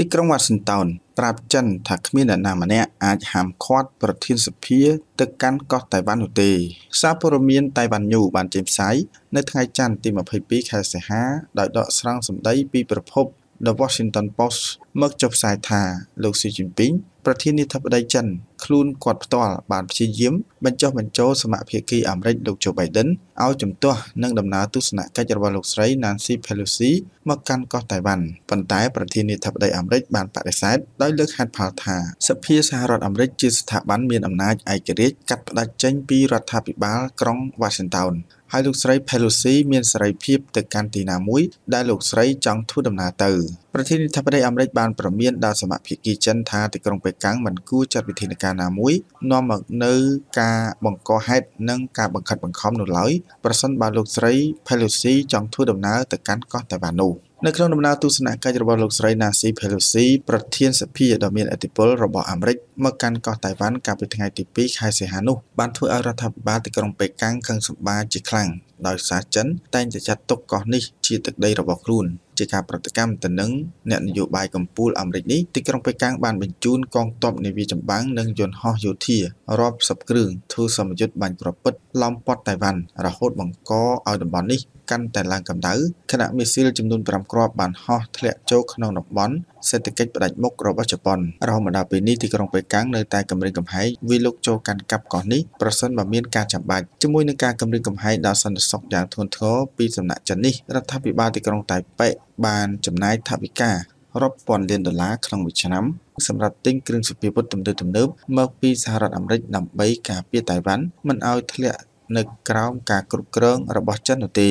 ទីក្រុងវ៉ាស៊ីនតោនប្រាប់ចិនថាគ្មានអ្នកណាម្នាក់អាចហាមឃាត់ប្រធានសភាទៅកាន់កោះតៃវ៉ាន់នោះទេសារព័ត៌មានតៃវ៉ាន់ញូបានចេញផ្សាយនៅថ្ងៃច័ន្ទទី22ខែសីហាដោយដកស្រង់សម្ដីពីប្រភព The Washington Post មកចុះផ្សាយថាលោកស៊ីជីនពីងប្រធានាធិបតីចិនខ្លួនគាត់ផ្ទាល់បានព្យាយាមបញ្ចុះបញ្ចូលសមាភិកីអាមេរិកលោកជូបៃដិនឲ្យជំទាស់នឹងដំណើរទស្សនកិច្ចរបស់លោកស្រី Nancy Pelosi មកកាន់កោះតៃវ៉ាន់ប៉ុន្តែប្រធានាធិបតីអាមេរិកបានបដិសេធដោយលើកហេតុផលថាសភាសហរដ្ឋអាមេរិកជាស្ថាប័នមានអំណាចឯករាជ្យកាត់ផ្តាច់ចេញពីរដ្ឋាភិបាលក្រុង Washington ហើយលោកស្រី Pelosi មានសេរីភាពទៅកាន់ទីណាមួយដែលលោកស្រីចង់ធ្វើដំណើរទៅប្រធានាធិបតីអាមេរិកបានប្រមានដល់សមាភិកីចិនថាទីក្រុងប៉េកាំងមិនគួរចាត់វិធានការណាមួយនាំមកនៅការបង្កហេតុនិងការបង្ខិតបង្ខំនោះឡើយប្រសិនបើលោកស្រី Pelosi ចង់ធ្វើដំណើរទៅកាន់កោះតៃវ៉ាន់នោះ។នៅក្នុងដំណើរទស្សនកិច្ចរបស់លោកស្រី Nancy Pelosi ប្រធានសភាដ៏មានឥទ្ធិពលរបស់អាមេរិកមកកាន់កោះតៃវ៉ាន់កាលពីថ្ងៃទី2ខែសីហានោះបានធ្វើឲ្យរដ្ឋាភិបាលទីក្រុងប៉េកាំងខឹងសម្បាជាខ្លាំងដោយសារចិនតែងតែចាត់ទុកកោះនេះជាទឹកដីរបស់ខ្លួន។ជាការប្រតិកម្មទៅនឹងអ្នកនយោបាយកម្ពុជាអាមេរិកនេះទីក្រុងប៉េកាំងបានបញ្ជូនកងទ័ពនាវាចម្បាំងនិងយន្តហោះយោធារាប់សិបគ្រឿងធ្វើសម្ពយុទ្ធបាញ់ប្រពិតឡោមព័ទ្ធតៃវ៉ាន់រហូតបង្កឲ្យតំបន់នេះកាន់តែឡើងកម្ដៅខណៈមីស៊ីលចំនួន5គ្រាប់បានហោះធ្លាក់ចូលក្នុងតំបន់សេដ្ឋកិច្ចផ្ដាច់មុខរបស់ជប៉ុនរហូតមកដល់ពេលនេះទីក្រុងប៉េកាំងនៅតែកម្រិតកំហែងវាលុកចូលកាន់កាប់កោះនេះប្រសិនបើមានការចាំបាច់ជាមួយនឹងការកម្រិតកំហែងដល់សន្តិសុខយ៉ាងធ្ងន់ធ្ងរពីសំណាក់ចិននេះរដ្ឋាភិបាលទីក្រុងតៃប៉េបានចំណាយថវិការាប់ពាន់លានដុល្លារក្នុងមួយឆ្នាំសម្រាប់ទិញគ្រឿងសព្វាវុធទំនើបទំនើបមកពីសហរដ្ឋអាមេរិកដើម្បីការពារតៃវ៉ាន់ មិនឲ្យធ្លាក់នៅក្រោមការគ្រប់គ្រងរបស់ចិននោះទេ